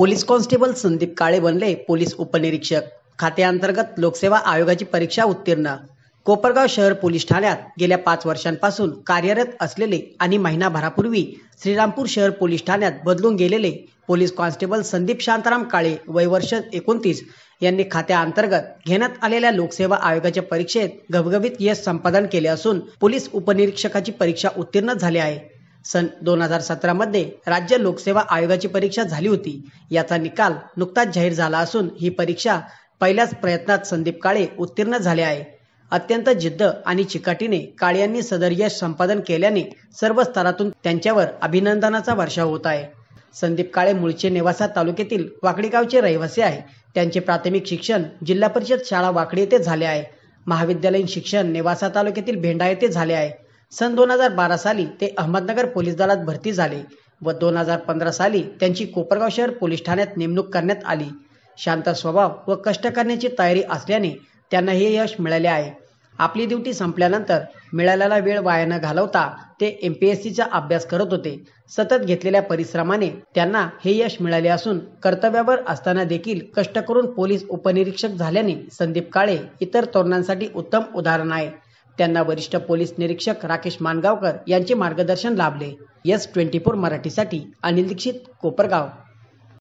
police constable Sandeep काळे बनले police उपनिरीक्षक खात्याअंतर्गत लोकसेवा आयोगाची परीक्षा उत्तीर्ण कोपरगाव शहर पोलीस ठाण्यात गेल्या पाच वर्षांपासून कार्यरत असलेले आणि महिनाभरापूर्वी श्रीरामपूर शहर पोलीस ठाण्यात बदलून गेलेले पोलीस कॉन्स्टेबल संदीप शांताराम काळे वय वर्ष एकोणतीस यांनी खात्याअंतर्गत घेण्यात आलेल्या लोकसेवा आयोगाच्या परीक्षेत घवघवीत यश संपादन केले असून पोलीस उपनिरीक्षकाची परीक्षा उत्तीर्ण झाली आहे सन दोन हजार सतरामध्ये राज्य लोकसेवा आयोगाची परीक्षा झाली होती याचा निकाल नुकताच जाहीर झाला असून ही परीक्षा पहिल्याच प्रयत्नात संदीप काळे उत्तीर्ण झाले आहे अत्यंत जिद्द आणि चिकाटीने काळे यांनी सदर यश संपादन केल्याने सर्व स्तरातून त्यांच्यावर अभिनंदनाचा वर्षाव होत आहे संदीप काळे मूळचे नेवासा तालुक्यातील वाकडी गावचे रहिवासी आहे त्यांचे प्राथमिक शिक्षण जिल्हा परिषद शाळा वाकडी येथे झाले आहे महाविद्यालयीन शिक्षण नेवासा तालुक्यातील भेंडा येथे झाले आहे सन दोन हजार बारा साली ते अहमदनगर पोलीस दलात भरती झाले व दोन हजार पंधरा साली त्यांची कोपरगाव शहर पोलीस ठाण्यात नेमणूक करण्यात आली शांत स्वभाव व कष्ट करण्याची तयारी असल्याने त्यांना हे यश मिळाले आहे आपली ड्युटी संपल्यानंतर मिळालेला वेळ वाया न घालवता ते एम पी अभ्यास करत होते सतत घेतलेल्या परिश्रमाने त्यांना हे यश मिळाले असून कर्तव्यावर असताना देखील कष्ट करून पोलीस उपनिरीक्षक झाल्याने संदीप काळे इतर तरुणांसाठी उत्तम उदाहरण आहे त्यांना वरिष्ठ पोलीस निरीक्षक राकेश मानगावकर यांचे मार्गदर्शन लाभले एस ट्वेंटी फोर मराठीसाठी अनिल दीक्षित कोपरगाव